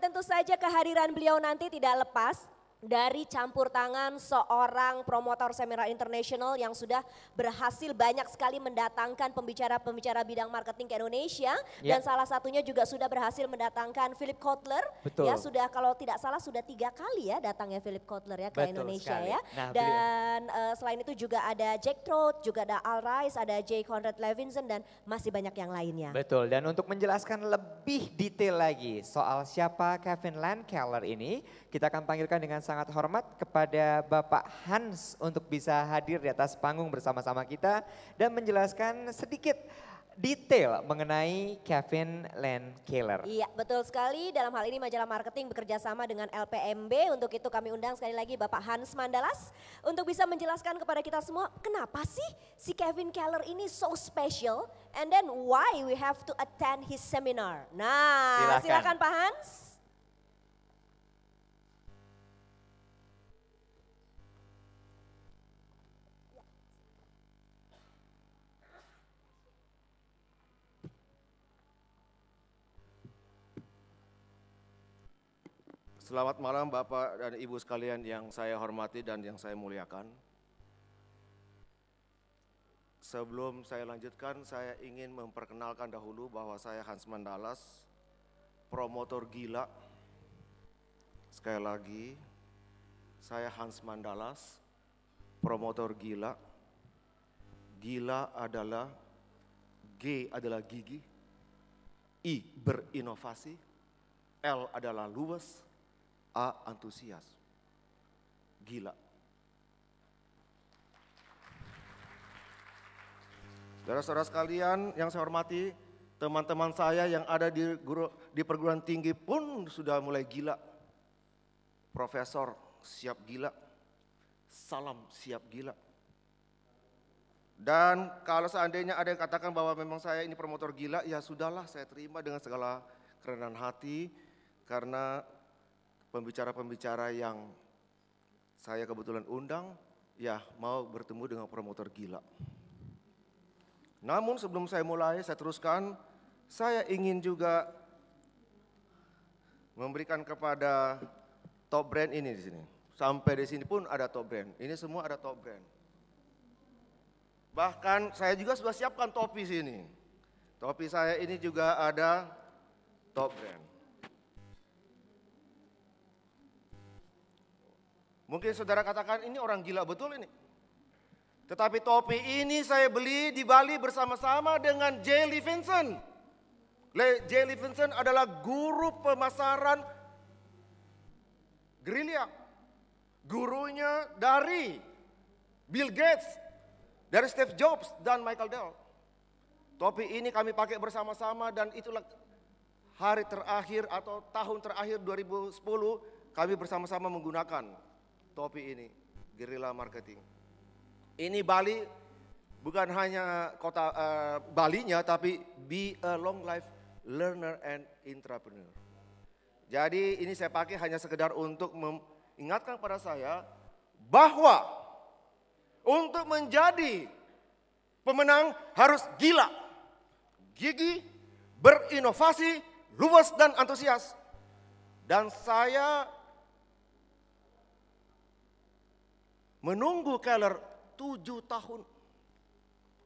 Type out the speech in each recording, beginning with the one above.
tentu saja kehadiran beliau nanti tidak lepas dari campur tangan seorang promotor seminar international yang sudah berhasil banyak sekali mendatangkan pembicara-pembicara bidang marketing ke Indonesia yeah. dan salah satunya juga sudah berhasil mendatangkan Philip Kotler Betul. ya sudah kalau tidak salah sudah tiga kali ya datangnya Philip Kotler ya ke Betul Indonesia sekali. ya nah, dan uh, selain itu juga ada Jack Trout juga ada Al Rice ada Jay Conrad Levinson dan masih banyak yang lainnya. Betul dan untuk menjelaskan lebih detail lagi soal siapa Kevin Lankeller ini kita akan panggilkan dengan sangat hormat kepada Bapak Hans untuk bisa hadir di atas panggung bersama-sama kita dan menjelaskan sedikit detail mengenai Kevin Len Keller. Iya, betul sekali. Dalam hal ini majalah marketing bekerja sama dengan LPMB. Untuk itu kami undang sekali lagi Bapak Hans Mandalas untuk bisa menjelaskan kepada kita semua kenapa sih si Kevin Keller ini so special and then why we have to attend his seminar. Nah, silakan, silakan Pak Hans. Selamat malam Bapak dan Ibu sekalian yang saya hormati dan yang saya muliakan. Sebelum saya lanjutkan, saya ingin memperkenalkan dahulu bahwa saya Hans Mandalas, promotor gila. Sekali lagi, saya Hans Mandalas, promotor gila. Gila adalah G adalah gigi, I berinovasi, L adalah luas, A. Antusias. Gila. Saudara-saudara sekalian yang saya hormati, teman-teman saya yang ada di, guru, di perguruan tinggi pun sudah mulai gila. Profesor siap gila, salam siap gila. Dan kalau seandainya ada yang katakan bahwa memang saya ini promotor gila, ya sudahlah saya terima dengan segala kerenan hati karena pembicara-pembicara yang saya kebetulan undang, ya mau bertemu dengan promotor gila. Namun sebelum saya mulai, saya teruskan, saya ingin juga memberikan kepada top brand ini di sini. Sampai di sini pun ada top brand. Ini semua ada top brand. Bahkan saya juga sudah siapkan topi sini. Topi saya ini juga ada top brand. Mungkin saudara katakan ini orang gila betul ini. Tetapi topi ini saya beli di Bali bersama-sama dengan Jay Levinson. Jay Levinson adalah guru pemasaran gerilya. Gurunya dari Bill Gates, dari Steve Jobs dan Michael Dell. Topi ini kami pakai bersama-sama dan itulah hari terakhir atau tahun terakhir 2010 kami bersama-sama menggunakan topi ini, gerila marketing. Ini Bali bukan hanya kota uh, Balinya tapi be a long life learner and entrepreneur. Jadi ini saya pakai hanya sekedar untuk mengingatkan pada saya bahwa untuk menjadi pemenang harus gila, gigi, berinovasi, luas dan antusias. Dan saya Menunggu Keller tujuh tahun.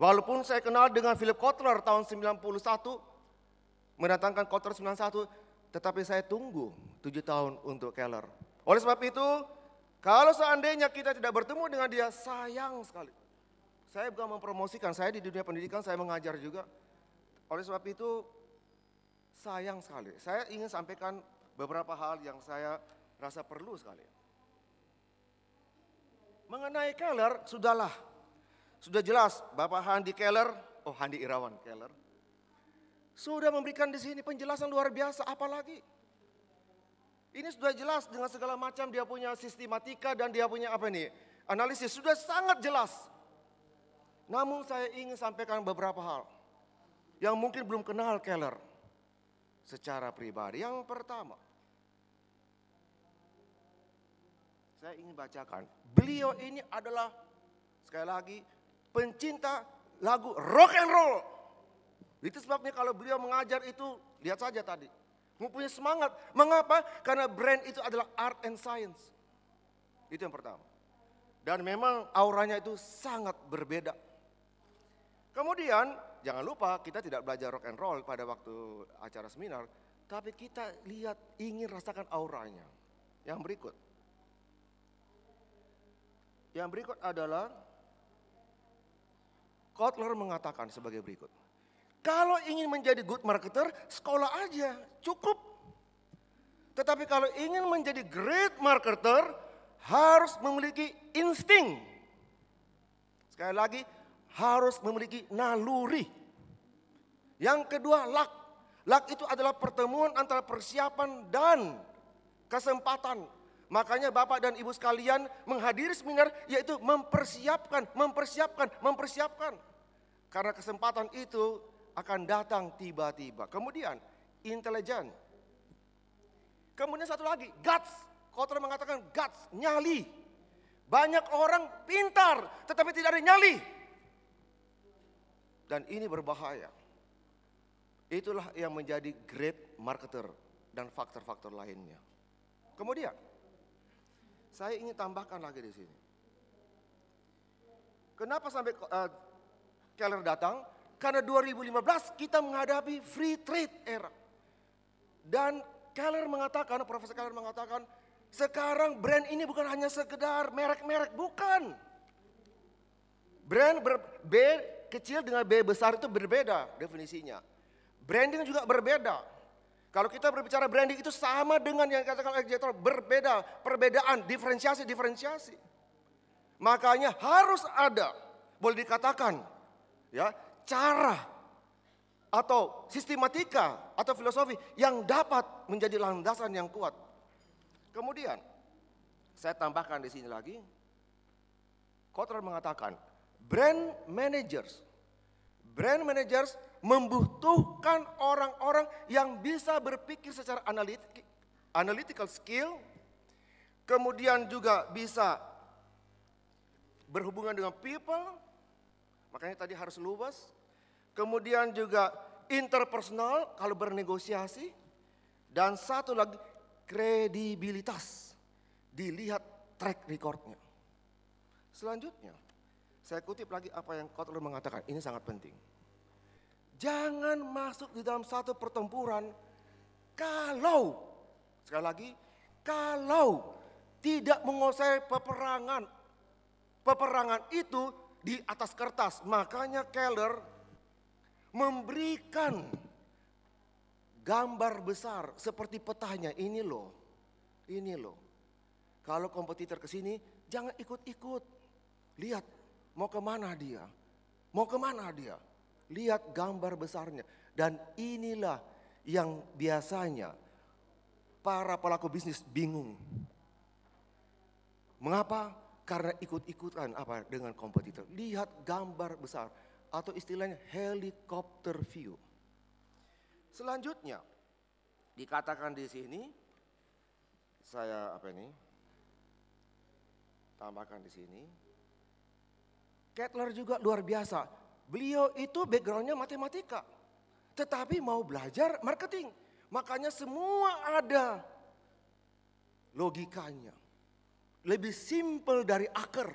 Walaupun saya kenal dengan Philip Kotler tahun 91, mendatangkan Kotler 91, tetapi saya tunggu tujuh tahun untuk Keller. Oleh sebab itu, kalau seandainya kita tidak bertemu dengan dia, sayang sekali. Saya bukan mempromosikan, saya di dunia pendidikan, saya mengajar juga. Oleh sebab itu, sayang sekali. Saya ingin sampaikan beberapa hal yang saya rasa perlu sekali. Mengenai Keller, sudahlah. Sudah jelas Bapak Handi Keller, oh Handi Irawan Keller. Sudah memberikan di sini penjelasan luar biasa apalagi. Ini sudah jelas dengan segala macam dia punya sistematika dan dia punya apa nih? Analisis sudah sangat jelas. Namun saya ingin sampaikan beberapa hal yang mungkin belum kenal Keller secara pribadi. Yang pertama, saya ingin bacakan Beliau ini adalah sekali lagi pencinta lagu rock and roll. Itu sebabnya kalau beliau mengajar itu lihat saja tadi. Mempunyai semangat. Mengapa? Karena brand itu adalah art and science. Itu yang pertama. Dan memang auranya itu sangat berbeda. Kemudian jangan lupa kita tidak belajar rock and roll pada waktu acara seminar. Tapi kita lihat ingin rasakan auranya. Yang berikut. Yang berikut adalah Kotler mengatakan sebagai berikut. Kalau ingin menjadi good marketer, sekolah aja, cukup. Tetapi kalau ingin menjadi great marketer, harus memiliki insting. Sekali lagi, harus memiliki naluri. Yang kedua, luck. Luck itu adalah pertemuan antara persiapan dan kesempatan Makanya Bapak dan Ibu sekalian menghadiri seminar yaitu mempersiapkan, mempersiapkan, mempersiapkan. Karena kesempatan itu akan datang tiba-tiba. Kemudian intelijen. Kemudian satu lagi, guts. Kotor mengatakan guts, nyali. Banyak orang pintar tetapi tidak ada nyali. Dan ini berbahaya. Itulah yang menjadi great marketer dan faktor-faktor lainnya. Kemudian, saya ingin tambahkan lagi di sini. Kenapa sampai uh, eh, Keller datang? Karena 2015 kita menghadapi free trade era. Dan Keller mengatakan, Profesor Keller mengatakan, sekarang brand ini bukan hanya sekedar merek-merek, bukan. Brand ber, B kecil dengan B besar itu berbeda definisinya. Branding juga berbeda. Kalau kita berbicara branding itu sama dengan yang katakan oleh Jethro, berbeda, perbedaan, diferensiasi, diferensiasi. Makanya harus ada, boleh dikatakan, ya cara atau sistematika atau filosofi yang dapat menjadi landasan yang kuat. Kemudian saya tambahkan di sini lagi, Kotler mengatakan brand managers, brand managers membutuhkan orang-orang yang bisa berpikir secara analitik, analytical skill, kemudian juga bisa berhubungan dengan people, makanya tadi harus luas, kemudian juga interpersonal kalau bernegosiasi, dan satu lagi kredibilitas, dilihat track recordnya. Selanjutnya, saya kutip lagi apa yang Kotler mengatakan, ini sangat penting. Jangan masuk di dalam satu pertempuran kalau sekali lagi kalau tidak menguasai peperangan peperangan itu di atas kertas. Makanya Keller memberikan gambar besar seperti petanya ini loh. Ini loh. Kalau kompetitor ke sini jangan ikut-ikut. Lihat mau kemana dia. Mau kemana dia. Lihat gambar besarnya. Dan inilah yang biasanya para pelaku bisnis bingung. Mengapa? Karena ikut-ikutan apa dengan kompetitor. Lihat gambar besar atau istilahnya helikopter view. Selanjutnya dikatakan di sini saya apa ini? Tambahkan di sini. Kettler juga luar biasa Beliau itu backgroundnya matematika. Tetapi mau belajar marketing. Makanya semua ada logikanya. Lebih simple dari akar.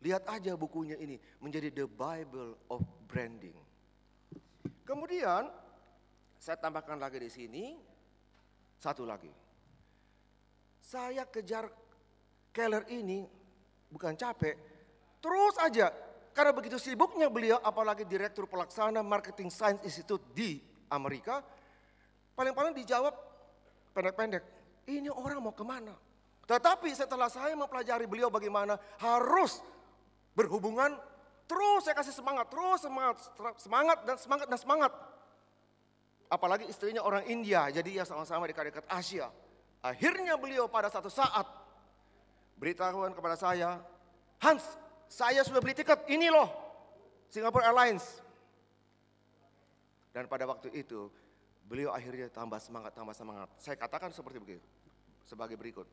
Lihat aja bukunya ini. Menjadi the Bible of Branding. Kemudian saya tambahkan lagi di sini. Satu lagi. Saya kejar Keller ini bukan capek. Terus aja karena begitu sibuknya beliau, apalagi direktur pelaksana Marketing Science Institute di Amerika, paling-paling dijawab pendek-pendek, ini orang mau kemana? Tetapi setelah saya mempelajari beliau bagaimana harus berhubungan, terus saya kasih semangat, terus semangat, semangat dan semangat dan semangat. Apalagi istrinya orang India, jadi ya sama-sama di dekat Asia. Akhirnya beliau pada satu saat beritahuan kepada saya, Hans, saya sudah beli tiket, ini loh, Singapore Airlines. Dan pada waktu itu, beliau akhirnya tambah semangat, tambah semangat. Saya katakan seperti begitu, sebagai berikut.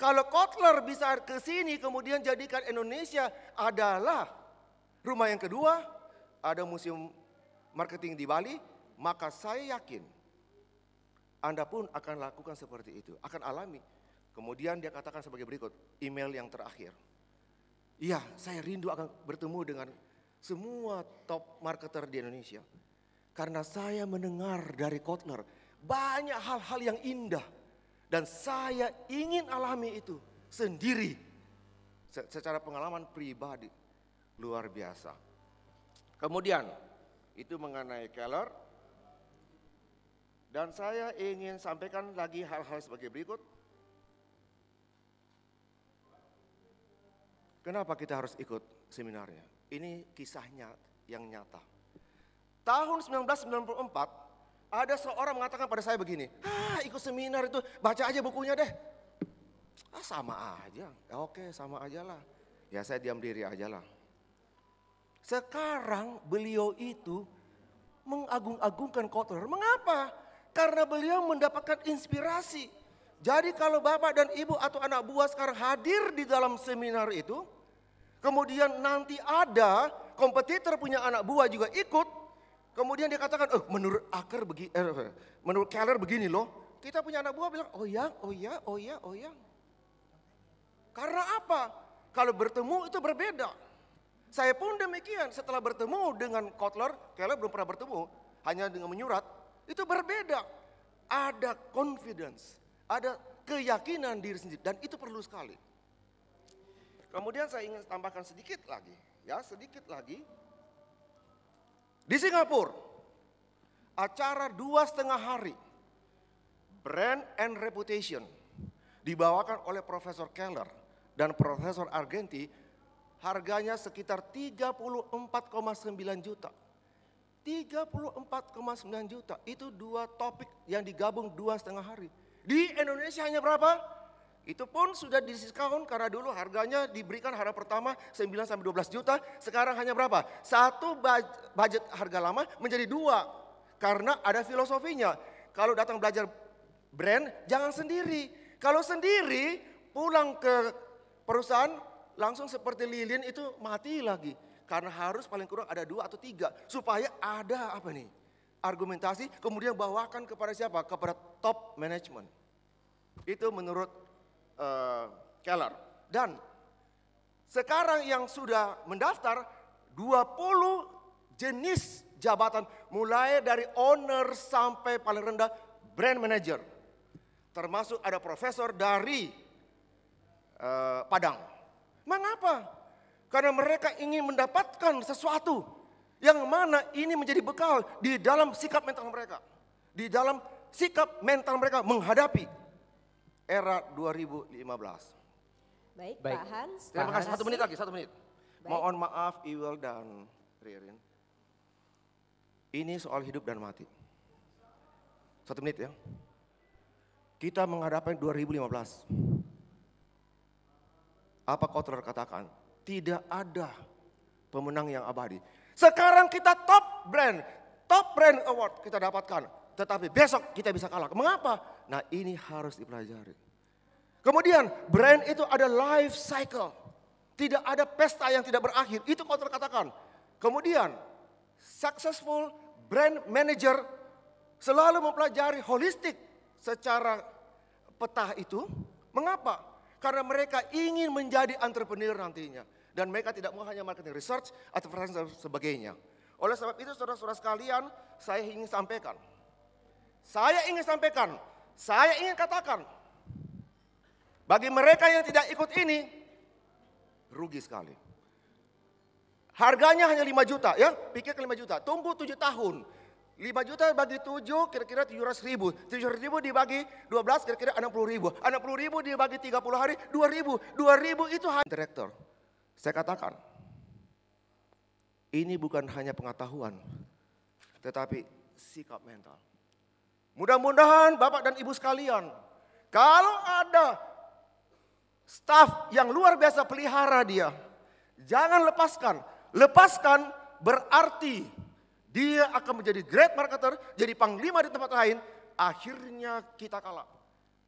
Kalau Kotler bisa ke sini kemudian jadikan Indonesia adalah rumah yang kedua, ada museum marketing di Bali, maka saya yakin Anda pun akan lakukan seperti itu, akan alami. Kemudian dia katakan sebagai berikut, email yang terakhir. Iya, saya rindu akan bertemu dengan semua top marketer di Indonesia. Karena saya mendengar dari Kotler banyak hal-hal yang indah. Dan saya ingin alami itu sendiri. secara pengalaman pribadi. Luar biasa. Kemudian, itu mengenai Keller. Dan saya ingin sampaikan lagi hal-hal sebagai berikut. Kenapa kita harus ikut seminarnya? Ini kisahnya yang nyata. Tahun 1994, ada seorang mengatakan pada saya begini, ah ikut seminar itu baca aja bukunya deh. Ah sama aja, ya, oke sama aja lah. Ya saya diam diri aja lah. Sekarang beliau itu mengagung-agungkan kotor. Mengapa? Karena beliau mendapatkan inspirasi jadi kalau bapak dan ibu atau anak buah sekarang hadir di dalam seminar itu, kemudian nanti ada kompetitor punya anak buah juga ikut, kemudian dia katakan, "Eh, menurut Aker begini, eh, eh, menurut Keller begini loh." Kita punya anak buah bilang, "Oh ya, oh ya, oh ya, oh ya." Karena apa? Kalau bertemu itu berbeda. Saya pun demikian setelah bertemu dengan Kotler, Keller belum pernah bertemu, hanya dengan menyurat, itu berbeda. Ada confidence, ada keyakinan diri sendiri dan itu perlu sekali. Kemudian saya ingin tambahkan sedikit lagi, ya sedikit lagi. Di Singapura, acara dua setengah hari, brand and reputation, dibawakan oleh Profesor Keller dan Profesor Argenti, harganya sekitar 34,9 juta. 34,9 juta itu dua topik yang digabung dua setengah hari di Indonesia hanya berapa? Itu pun sudah diskon karena dulu harganya diberikan harga pertama 9 sampai 12 juta, sekarang hanya berapa? Satu budget harga lama menjadi dua. Karena ada filosofinya. Kalau datang belajar brand jangan sendiri. Kalau sendiri pulang ke perusahaan langsung seperti lilin itu mati lagi. Karena harus paling kurang ada dua atau tiga supaya ada apa nih? argumentasi, kemudian bawakan kepada siapa? Kepada top management. Itu menurut uh, Keller. Dan sekarang yang sudah mendaftar 20 jenis jabatan mulai dari owner sampai paling rendah brand manager. Termasuk ada profesor dari uh, Padang. Mengapa? Karena mereka ingin mendapatkan sesuatu yang mana ini menjadi bekal di dalam sikap mental mereka. Di dalam sikap mental mereka menghadapi era 2015. Baik, Baik. Pak Hans. Terima kasih. Satu menit lagi, satu menit. Baik. Mohon maaf Iwal dan Ririn. Ini soal hidup dan mati. Satu menit ya. Kita menghadapi 2015. Apa kau terkatakan? Tidak ada pemenang yang abadi. Sekarang kita top brand, top brand award kita dapatkan. Tetapi besok kita bisa kalah. Mengapa? Nah ini harus dipelajari. Kemudian brand itu ada life cycle. Tidak ada pesta yang tidak berakhir. Itu kau terkatakan. Kemudian successful brand manager selalu mempelajari holistik secara peta itu. Mengapa? Karena mereka ingin menjadi entrepreneur nantinya. Dan mereka tidak mau hanya marketing research, atau dan sebagainya. Oleh sebab itu saudara-saudara sekalian, saya ingin sampaikan. Saya ingin sampaikan, saya ingin katakan. Bagi mereka yang tidak ikut ini, rugi sekali. Harganya hanya 5 juta ya, pikir ke 5 juta, tunggu 7 tahun. 5 juta bagi 7 kira-kira 700 ribu. 700 ribu dibagi 12 kira-kira 60 ribu. 60 ribu dibagi 30 hari 2 ribu. 2 ribu itu hanya direktur. Saya katakan, ini bukan hanya pengetahuan, tetapi sikap mental. Mudah-mudahan Bapak dan Ibu sekalian, kalau ada staf yang luar biasa pelihara dia, jangan lepaskan. Lepaskan berarti dia akan menjadi great marketer, jadi panglima di tempat lain, akhirnya kita kalah.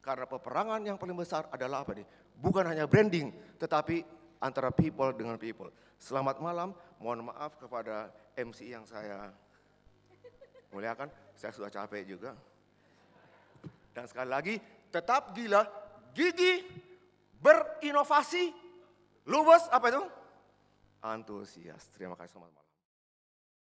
Karena peperangan yang paling besar adalah apa nih? Bukan hanya branding, tetapi antara people dengan people. Selamat malam, mohon maaf kepada MC yang saya muliakan, saya sudah capek juga. Dan sekali lagi, tetap gila, gigi, berinovasi, luwes, apa itu? Antusias. Terima kasih, selamat malam.